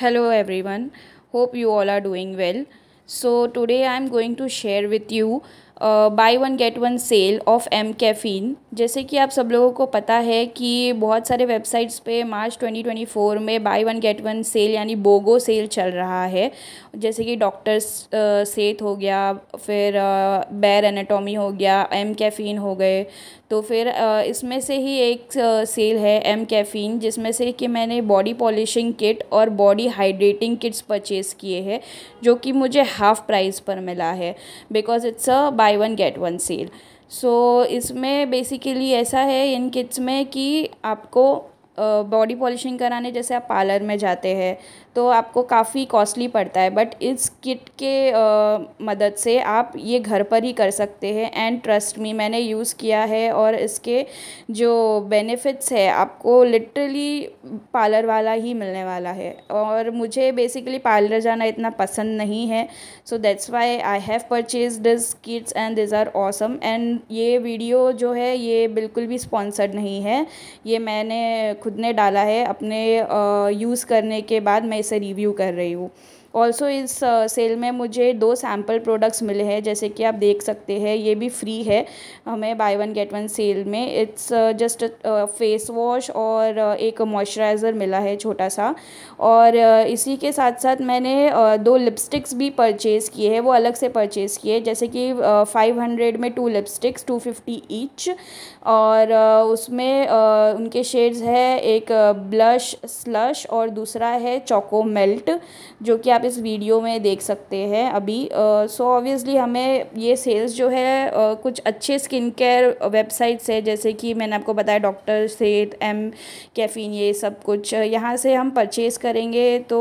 hello everyone hope you all are doing well so today i am going to share with you buy one get one sale of M Caffeine जैसे कि आप सब लोगों को पता है कि बहुत सारे वेबसाइट्स पे मार्च 2024 में buy one get one sale यानी बोगो सेल चल रहा है जैसे कि डॉक्टर्स सेत हो गया फिर बैर एनाटॉमी हो गया एम कैफ़ीन हो गए तो फिर इसमें से ही एक सेल है एम कैफ़ीन जिसमें से कि मैंने बॉडी पॉलिशिंग किट और बॉडी हाइड्रेटिंग किट्स परचेज़ किए हैं जो कि मुझे हाफ़ प्राइस पर मिला है because it's a buy one get one sale so इसमें बेसिकली ऐसा है इन किट्स में कि आपको बॉडी पॉलिशिंग कराने जैसे आप पार्लर में जाते हैं तो आपको काफ़ी कॉस्टली पड़ता है बट इस किट के uh, मदद से आप ये घर पर ही कर सकते हैं एंड ट्रस्ट मी मैंने यूज़ किया है और इसके जो बेनिफिट्स है आपको लिटरली पार्लर वाला ही मिलने वाला है और मुझे बेसिकली पार्लर जाना इतना पसंद नहीं है so that's why I have purchase this kits and these are awesome and ये वीडियो जो है ये बिल्कुल भी स्पॉन्सर्ड नहीं है ये मैंने खुद खुद ने डाला है अपने यूज़ करने के बाद मैं इसे रिव्यू कर रही हूँ ऑल्सो इस सेल में मुझे दो सैम्पल प्रोडक्ट्स मिले हैं जैसे कि आप देख सकते हैं ये भी फ्री है हमें buy one get one sale में इट्स जस्ट फेस वॉश और एक मॉइस्चराइज़र मिला है छोटा सा और इसी के साथ साथ मैंने दो लिपस्टिक्स भी परचेज़ किए हैं वो अलग से परचेज़ किए जैसे कि फाइव हंड्रेड में two lipsticks two fifty each और उसमें उनके शेड्स है एक ब्लश स्लश और दूसरा है चोको मेल्ट जो कि आप आप इस वीडियो में देख सकते हैं अभी सो uh, ऑब्वियसली so हमें ये सेल्स जो है uh, कुछ अच्छे स्किन केयर वेबसाइट्स है जैसे कि मैंने आपको बताया डॉक्टर सेट एम कैफीन ये सब कुछ यहाँ से हम परचेज़ करेंगे तो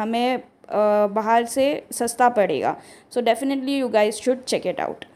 हमें uh, बाहर से सस्ता पड़ेगा so definitely you guys should check it out